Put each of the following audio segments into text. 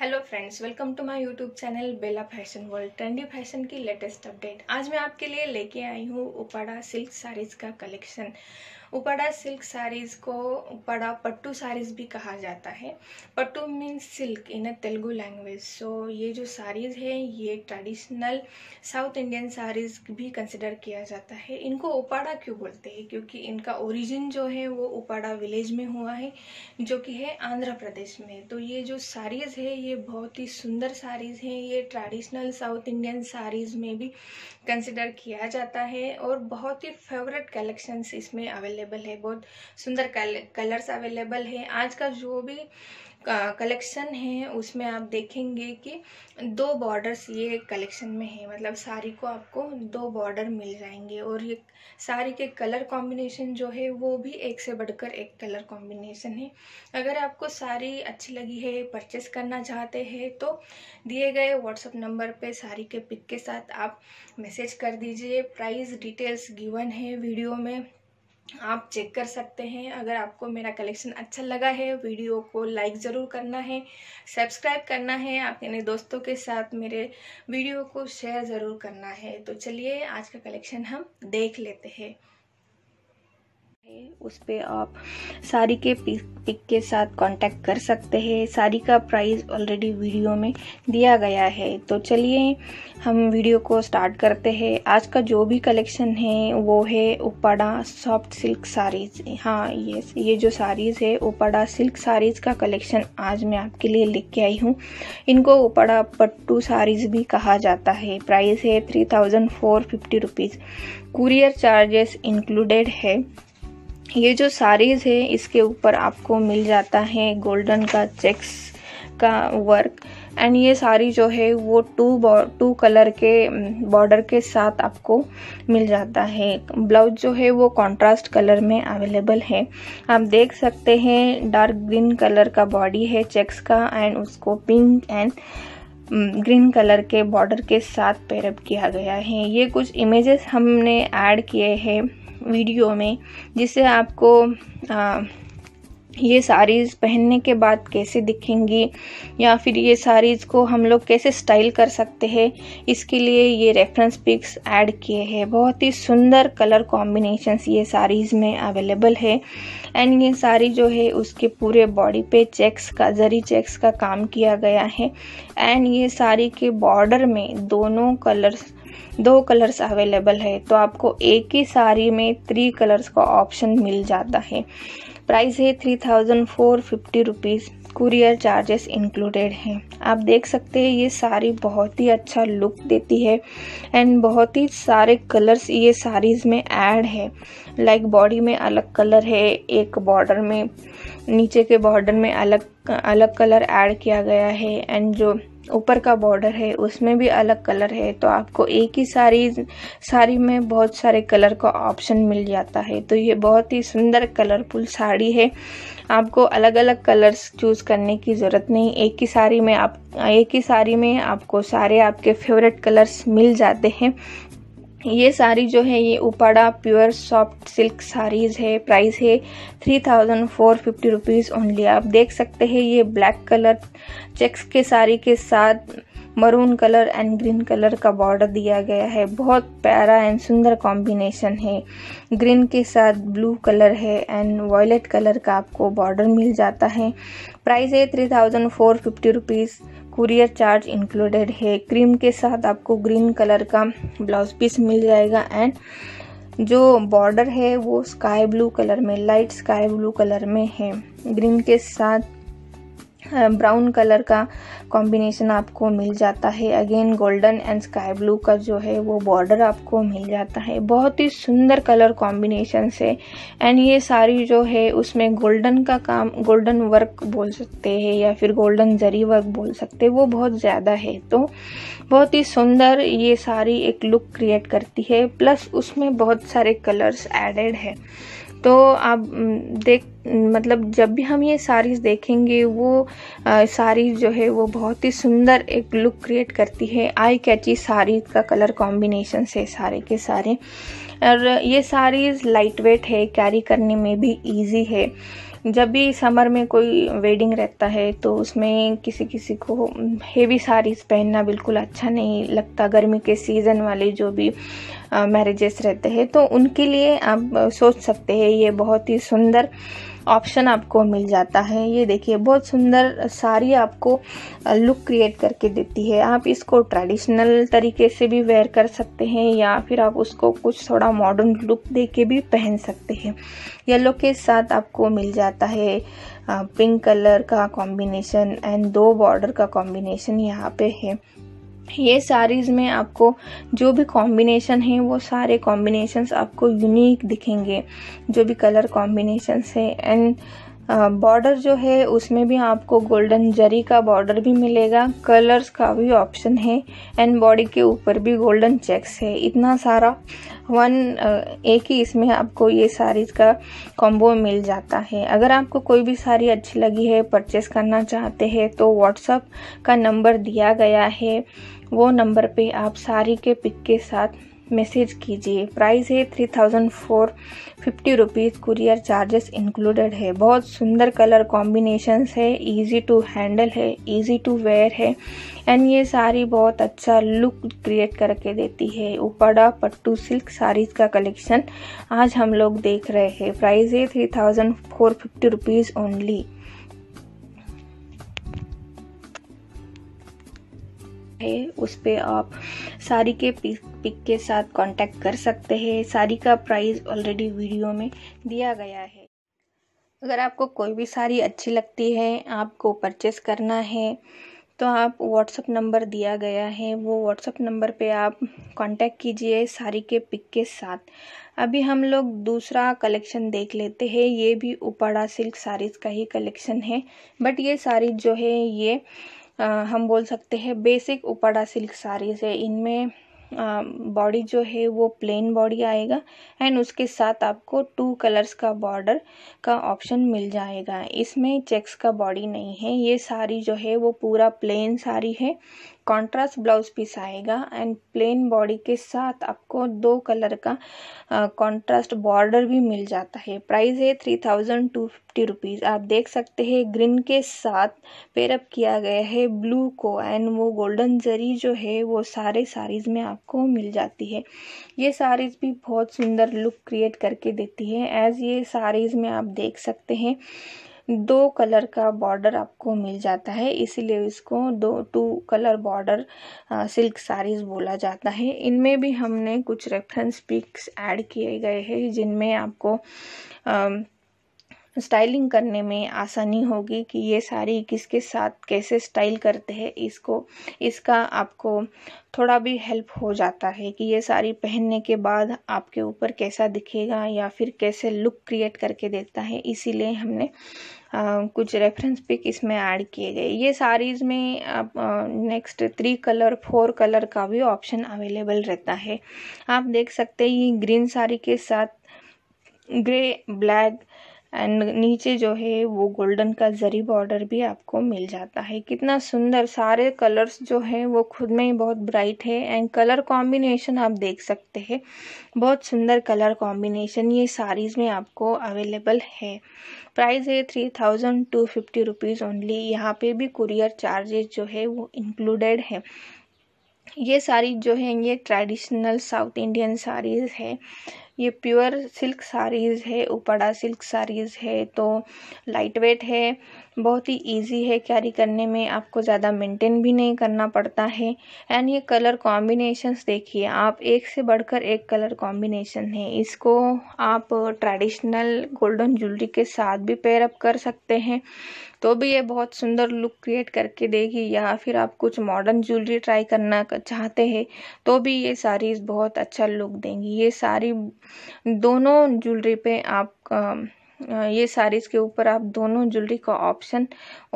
hello friends welcome to my YouTube channel Bella fashion world trendy fashion की latest update आज मैं आपके लिए लेके आई हूँ उपाड़ा सिल्क साड़ीज़ का कलेक्शन उपाड़ा सिल्क साड़ीज़ को उपाड़ा पट्टू साड़ीज़ भी कहा जाता है pattu means silk in a Telugu language so ये जो साड़ीज़ है ये ट्रेडिशनल साउथ इंडियन साड़ीज़ भी कंसिडर किया जाता है इनको उपाड़ा क्यों बोलते हैं क्योंकि इनका ओरिजिन जो है वो उपाड़ा विलेज में हुआ है जो कि है आंध्र प्रदेश में तो ये जो साड़ीज़ है ये बहुत ही सुंदर साड़ीज़ हैं ये ट्रेडिशनल साउथ इंडियन साड़ीज़ में भी कंसिडर किया जाता है और बहुत ही फेवरेट कलेक्शंस इसमें अवेलेबल अवेलेबल है बहुत सुंदर कलर्स अवेलेबल है आज का जो भी कलेक्शन है उसमें आप देखेंगे कि दो बॉर्डर्स ये कलेक्शन में है मतलब साड़ी को आपको दो बॉर्डर मिल जाएंगे और ये साड़ी के कलर कॉम्बिनेशन जो है वो भी एक से बढ़कर एक कलर कॉम्बिनेशन है अगर आपको साड़ी अच्छी लगी है परचेस करना चाहते हैं तो दिए गए व्हाट्सअप नंबर पे साड़ी के पिक के साथ आप मैसेज कर दीजिए प्राइस डिटेल्स गिवन है वीडियो में आप चेक कर सकते हैं अगर आपको मेरा कलेक्शन अच्छा लगा है वीडियो को लाइक ज़रूर करना है सब्सक्राइब करना है अपने दोस्तों के साथ मेरे वीडियो को शेयर ज़रूर करना है तो चलिए आज का कलेक्शन हम देख लेते हैं उस पर आप साड़ी के पिक के साथ कांटेक्ट कर सकते हैं साड़ी का प्राइस ऑलरेडी वीडियो में दिया गया है तो चलिए हम वीडियो को स्टार्ट करते हैं आज का जो भी कलेक्शन है वो है ओपाडा सॉफ्ट सिल्क साड़ीज हाँ ये ये जो साड़ीज़ है ओपाडा सिल्क साड़ीज़ का कलेक्शन आज मैं आपके लिए लिख के आई हूँ इनको ओपाडा पट्टू साड़ीज़ भी कहा जाता है प्राइस है three thousand four fifty rupees courier charges included है ये जो साड़ीज़ है इसके ऊपर आपको मिल जाता है गोल्डन का चेक्स का वर्क एंड ये साड़ी जो है वो टू टू कलर के बॉर्डर के साथ आपको मिल जाता है ब्लाउज जो है वो कंट्रास्ट कलर में अवेलेबल है आप देख सकते हैं डार्क ग्रीन कलर का बॉडी है चेक्स का एंड उसको पिंक एंड ग्रीन कलर के बॉर्डर के साथ पेरअप किया गया है ये कुछ इमेजेस हमने ऐड किए हैं वीडियो में जिससे आपको आ, ये साड़ीज़ पहनने के बाद कैसे दिखेंगी या फिर ये साड़ीज़ को हम लोग कैसे स्टाइल कर सकते हैं इसके लिए ये रेफरेंस पिक्स ऐड किए हैं बहुत ही सुंदर कलर कॉम्बिनेशंस ये साड़ीज़ में अवेलेबल है एंड ये साड़ी जो है उसके पूरे बॉडी पे चेक्स का जरी चेक्स का काम किया गया है एंड ये साड़ी के बॉर्डर में दोनों कलर्स दो कलर्स अवेलेबल है तो आपको एक ही साड़ी में थ्री कलर्स का ऑप्शन मिल जाता है प्राइस है three thousand four fifty rupees courier charges included हैं आप देख सकते हैं ये साड़ी बहुत ही अच्छा लुक देती है एंड बहुत ही सारे कलर्स ये साड़ीज़ में ऐड है लाइक like बॉडी में अलग कलर है एक बॉर्डर में नीचे के बॉर्डर में अलग अलग कलर ऐड किया गया है एंड जो ऊपर का बॉर्डर है उसमें भी अलग कलर है तो आपको एक ही साड़ी साड़ी में बहुत सारे कलर का ऑप्शन मिल जाता है तो ये बहुत ही सुंदर कलरफुल साड़ी है आपको अलग अलग कलर्स चूज़ करने की ज़रूरत नहीं एक ही साड़ी में आप एक ही साड़ी में आपको सारे आपके फेवरेट कलर्स मिल जाते हैं ये साड़ी जो है ये Uppada pure soft silk saris है प्राइस है three thousand four fifty rupees only आप देख सकते हैं ये ब्लैक कलर चेक्स के साड़ी के साथ maroon colour and green colour का बॉर्डर दिया गया है बहुत प्यारा एंड सुंदर कॉम्बिनेशन है ग्रीन के साथ ब्लू कलर है एंड वॉयलेट कलर का आपको बॉर्डर मिल जाता है प्राइस है three thousand four fifty rupees courier charge included है क्रीम के साथ आपको ग्रीन कलर का ब्लाउज पीस मिल जाएगा एंड जो बॉर्डर है वो स्काई ब्लू कलर में लाइट स्काई ब्लू कलर में है ग्रीन के साथ ब्राउन कलर का कॉम्बिनेशन आपको मिल जाता है again golden and sky blue का जो है वो बॉर्डर आपको मिल जाता है बहुत ही सुंदर कलर कॉम्बिनेशन से एंड ये साड़ी जो है उसमें गोल्डन का काम गोल्डन वर्क बोल सकते हैं या फिर गोल्डन जरी वर्क बोल सकते हैं वो बहुत ज़्यादा है तो बहुत ही सुंदर ये साड़ी एक लुक क्रिएट करती है प्लस उसमें बहुत सारे कलर्स एडेड है तो आप देख मतलब जब भी हम ये साड़ीज़ देखेंगे वो साड़ीज़ जो है वो बहुत ही सुंदर एक लुक क्रिएट करती है आई कैची साड़ी का कलर कॉम्बिनेशन से सारे के सारे और ये साड़ीज़ लाइट वेट है कैरी करने में भी इजी है जब भी समर में कोई वेडिंग रहता है तो उसमें किसी किसी को हेवी साड़ीज़ पहनना बिल्कुल अच्छा नहीं लगता गर्मी के सीज़न वाले जो भी मैरिजेस रहते हैं तो उनके लिए आप सोच सकते हैं ये बहुत ही सुंदर ऑप्शन आपको मिल जाता है ये देखिए बहुत सुंदर साड़ी आपको लुक क्रिएट करके देती है आप इसको ट्रेडिशनल तरीके से भी वेयर कर सकते हैं या फिर आप उसको कुछ थोड़ा मॉडर्न लुक दे के भी पहन सकते हैं येलो के साथ आपको मिल जाता है पिंक कलर का कॉम्बिनेशन एंड दो बॉर्डर का कॉम्बिनेशन यहाँ पे है ये सारीज़ में आपको जो भी कॉम्बिनेशन है वो सारे कॉम्बिनेशंस आपको यूनिक दिखेंगे जो भी कलर कॉम्बिनेशंस है एंड बॉर्डर जो है उसमें भी आपको गोल्डन जरी का बॉर्डर भी मिलेगा कलर्स का भी ऑप्शन है एंड बॉडी के ऊपर भी गोल्डन चेक्स है इतना सारा वन एक ही इसमें आपको ये साड़ी का कॉम्बो मिल जाता है अगर आपको कोई भी साड़ी अच्छी लगी है परचेस करना चाहते हैं तो व्हाट्सअप का नंबर दिया गया है वो नंबर पे आप साड़ी के पिक के साथ मैसेज कीजिए प्राइस है three thousand four fifty rupees courier charges included है बहुत सुंदर कलर कॉम्बिनेशंस है इजी टू हैंडल है इजी टू वेयर है एंड ये साड़ी बहुत अच्छा लुक क्रिएट करके देती है उपाड़ा पट्टू सिल्क साड़ीज़ का कलेक्शन आज हम लोग देख रहे हैं प्राइस है three thousand four fifty rupees only है उस पर आप साड़ी के पिक पिक के साथ कांटेक्ट कर सकते हैं साड़ी का प्राइस ऑलरेडी वीडियो में दिया गया है अगर आपको कोई भी साड़ी अच्छी लगती है आपको परचेस करना है तो आप व्हाट्सअप नंबर दिया गया है वो व्हाट्सअप नंबर पे आप कांटेक्ट कीजिए साड़ी के पिक के साथ अभी हम लोग दूसरा कलेक्शन देख लेते हैं ये भी उपाड़ा सिल्क साड़ीज़ का ही कलेक्शन है बट ये साड़ी जो है ये हम बोल सकते हैं बेसिक उपाड़ा सिल्क साड़ीज़ है इनमें बॉडी जो है वो प्लेन बॉडी आएगा एंड उसके साथ आपको टू कलर्स का बॉर्डर का ऑप्शन मिल जाएगा इसमें चेक्स का बॉडी नहीं है ये साड़ी जो है वो पूरा प्लेन साड़ी है कॉन्ट्रास्ट ब्लाउज पीस आएगा एंड प्लेन बॉडी के साथ आपको दो कलर का कॉन्ट्रास्ट बॉर्डर भी मिल जाता है प्राइस है three thousand two fifty rupees आप देख सकते हैं ग्रीन के साथ पेरअप किया गया है ब्लू को एंड वो गोल्डन जरी जो है वो सारे साड़ीज़ में आपको मिल जाती है ये साड़ीज़ भी बहुत सुंदर लुक क्रिएट करके देती है एज़ ये साड़ीज़ में आप देख सकते हैं दो कलर का बॉर्डर आपको मिल जाता है इसीलिए इसको दो two colour border silk saris बोला जाता है इनमें भी हमने कुछ रेफरेंस पिक्स ऐड किए गए हैं जिनमें आपको आ, स्टाइलिंग करने में आसानी होगी कि ये साड़ी किसके साथ कैसे स्टाइल करते हैं इसको इसका आपको थोड़ा भी हेल्प हो जाता है कि ये साड़ी पहनने के बाद आपके ऊपर कैसा दिखेगा या फिर कैसे लुक क्रिएट करके देता है इसीलिए हमने आ, कुछ रेफरेंस पिक इसमें ऐड किए गए ये साड़ीज़ में आप next three colour four colour का भी ऑप्शन अवेलेबल रहता है आप देख सकते हैं ये ग्रीन साड़ी के साथ ग्रे ब्लैक एंड नीचे जो है वो गोल्डन का जरी बॉर्डर भी आपको मिल जाता है कितना सुंदर सारे कलर्स जो है वो खुद में ही बहुत ब्राइट है एंड कलर कॉम्बिनेशन आप देख सकते हैं बहुत सुंदर कलर कॉम्बिनेशन ये साड़ीज़ में आपको अवेलेबल है प्राइस है three thousand two fifty rupees only यहाँ पे भी कुरियर चार्जेस जो है वो इंक्लूडेड है ये साड़ी जो है ये ट्रेडिशनल साउथ इंडियन साड़ीज़ है ये प्योर सिल्क साड़ीज़ है उपड़ा सिल्क साड़ीज़ है तो लाइट वेट है बहुत ही ईजी है कैरी करने में आपको ज़्यादा मेंटेन भी नहीं करना पड़ता है एंड ये कलर कॉम्बिनेशंस देखिए आप एक से बढ़कर एक कलर कॉम्बिनेशन है इसको आप ट्रेडिशनल गोल्डन ज्वेलरी के साथ भी पेयर अप कर सकते हैं तो भी ये बहुत सुंदर लुक क्रिएट करके देगी या फिर आप कुछ मॉडर्न ज्वेलरी ट्राई करना चाहते हैं तो भी ये साड़ीज़ बहुत अच्छा लुक देंगी ये सारी दोनों ज्वेलरी पे आप ये सारीज़ के ऊपर आप दोनों ज्वेलरी का ऑप्शन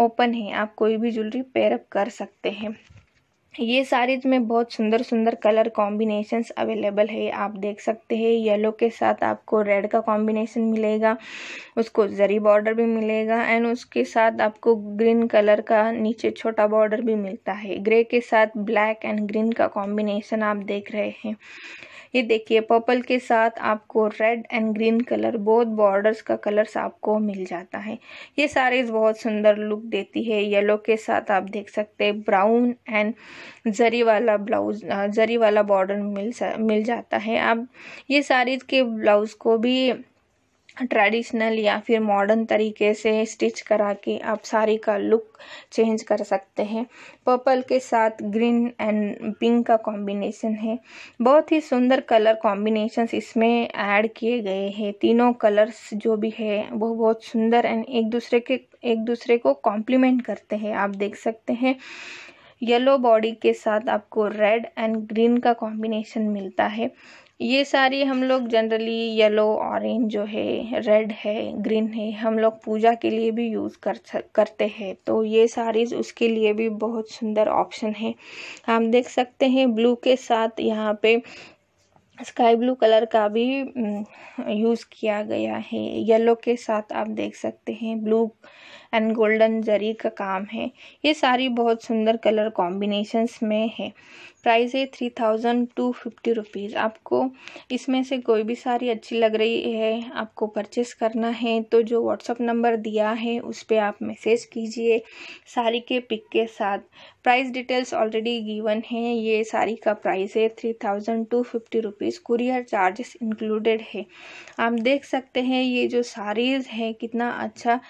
ओपन है आप कोई भी ज्वेलरी पेयरअप कर सकते हैं ये सारीज में बहुत सुंदर सुंदर कलर कॉम्बिनेशंस अवेलेबल है आप देख सकते हैं येलो के साथ आपको रेड का कॉम्बिनेशन मिलेगा उसको जरी बॉर्डर भी मिलेगा एंड उसके साथ आपको ग्रीन कलर का नीचे छोटा बॉर्डर भी मिलता है ग्रे के साथ ब्लैक एंड ग्रीन का कॉम्बिनेशन आप देख रहे हैं ये देखिए पर्पल के साथ आपको red and green colour both borders का कलर्स आपको मिल जाता है ये सारीज बहुत सुंदर लुक देती है येलो के साथ आप देख सकते हैं ब्राउन एंड जरी वाला ब्लाउज जरी वाला बॉर्डर मिल मिल जाता है आप ये सारीज के ब्लाउज़ को भी ट्रेडिशनल या फिर मॉडर्न तरीके से स्टिच करा के आप साड़ी का लुक चेंज कर सकते हैं पर्पल के साथ ग्रीन एंड पिंक का कॉम्बिनेशन है बहुत ही सुंदर कलर कॉम्बिनेशंस इसमें ऐड किए गए हैं तीनों कलर्स जो भी है वो बहुत सुंदर एंड एक दूसरे के एक दूसरे को कॉम्प्लीमेंट करते हैं आप देख सकते हैं येलो बॉडी के साथ आपको रेड एंड ग्रीन का कॉम्बिनेशन मिलता है ये सारी हम लोग जनरली येलो ऑरेंज जो है रेड है ग्रीन है हम लोग पूजा के लिए भी यूज़ कर करते हैं तो ये साड़ीज़ उसके लिए भी बहुत सुंदर ऑप्शन है हम देख सकते हैं ब्लू के साथ यहाँ पे स्काई ब्लू कलर का भी यूज़ mm, किया गया है येलो के साथ आप देख सकते हैं ब्लू एंड गोल्डन जरी का काम है ये सारी बहुत सुंदर कलर कॉम्बिनेशंस में है प्राइस है three thousand two fifty rupees आपको इसमें से कोई भी साड़ी अच्छी लग रही है आपको परचेस करना है तो जो व्हाट्सअप नंबर दिया है उस पर आप मैसेज कीजिए साड़ी के पिक के साथ प्राइस डिटेल्स ऑलरेडी गिवन है ये साड़ी का प्राइस है three thousand two fifty rupees courier charges included है आप देख सकते हैं ये जो साड़ीज़ है कितना अच्छा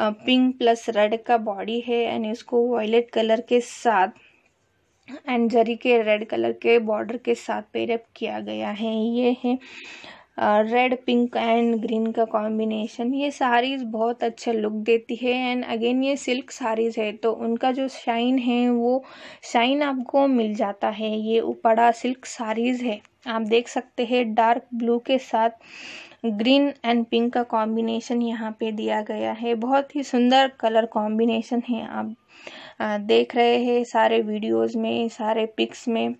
पिंक पिंक प्लस रेड का बॉडी है एंड इसको वॉयलेट कलर के साथ एंड जरी के रेड कलर के बॉर्डर के साथ पेरअप किया गया है ये है रेड पिंक एंड ग्रीन का कॉम्बिनेशन ये साड़ीज़ बहुत अच्छा लुक देती है एंड अगेन ये सिल्क साड़ीज़ है तो उनका जो शाइन है वो शाइन आपको मिल जाता है ये उपाड़ा सिल्क साड़ीज़ है आप देख सकते हैं डार्क ब्लू के साथ ग्रीन एंड पिंक का कॉम्बिनेशन यहाँ पे दिया गया है बहुत ही सुंदर कलर कॉम्बिनेशन है आप देख रहे हैं सारे वीडियोस में सारे पिक्स में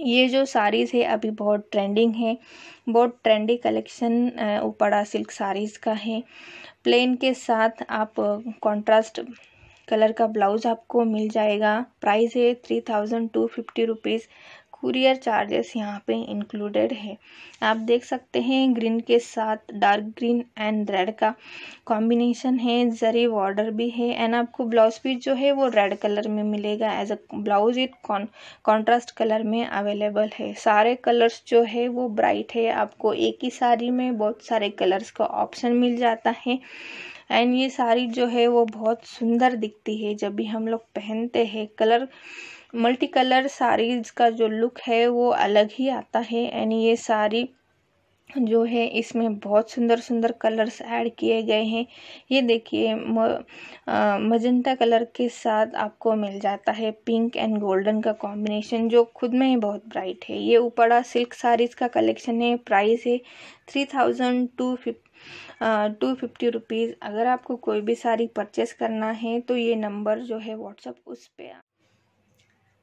ये जो साड़ीज़ है अभी बहुत ट्रेंडिंग है बहुत trendy collection Uppada silk saris का है प्लेन के साथ आप कंट्रास्ट कलर का ब्लाउज आपको मिल जाएगा प्राइस है three thousand two fifty rupees courier charges यहाँ पे इंक्लूडेड है आप देख सकते हैं ग्रीन के साथ डार्क ग्रीन एंड रेड का कॉम्बिनेशन है जरी बॉर्डर भी है एंड आपको ब्लाउज पीस जो है वो रेड कलर में मिलेगा as a blouse it contrast colour में अवेलेबल है सारे कलर्स जो है वो ब्राइट है आपको एक ही साड़ी में बहुत सारे कलर्स का ऑप्शन मिल जाता है एंड ये साड़ी जो है वो बहुत सुंदर दिखती है जब भी हम लोग पहनते हैं कलर मल्टी कलर साड़ीज़ का जो लुक है वो अलग ही आता है एंड ये साड़ी जो है इसमें बहुत सुंदर सुंदर कलर्स ऐड किए गए हैं ये देखिए मजंटा कलर के साथ आपको मिल जाता है पिंक एंड गोल्डन का कॉम्बिनेशन जो खुद में ही बहुत ब्राइट है ये ऊपरा सिल्क साड़ीज़ का कलेक्शन है प्राइस है three thousand two fif two fifty rupees अगर आपको कोई भी साड़ी परचेस करना है तो ये नंबर जो है व्हाट्सअप उस पर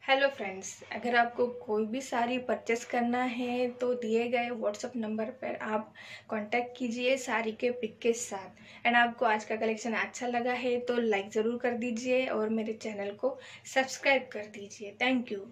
हेलो फ्रेंड्स अगर आपको कोई भी साड़ी परचेस करना है तो दिए गए व्हाट्सअप नंबर पर आप कांटेक्ट कीजिए साड़ी के पिक के साथ एंड आपको आज का कलेक्शन अच्छा लगा है तो लाइक ज़रूर कर दीजिए और मेरे चैनल को सब्सक्राइब कर दीजिए थैंक यू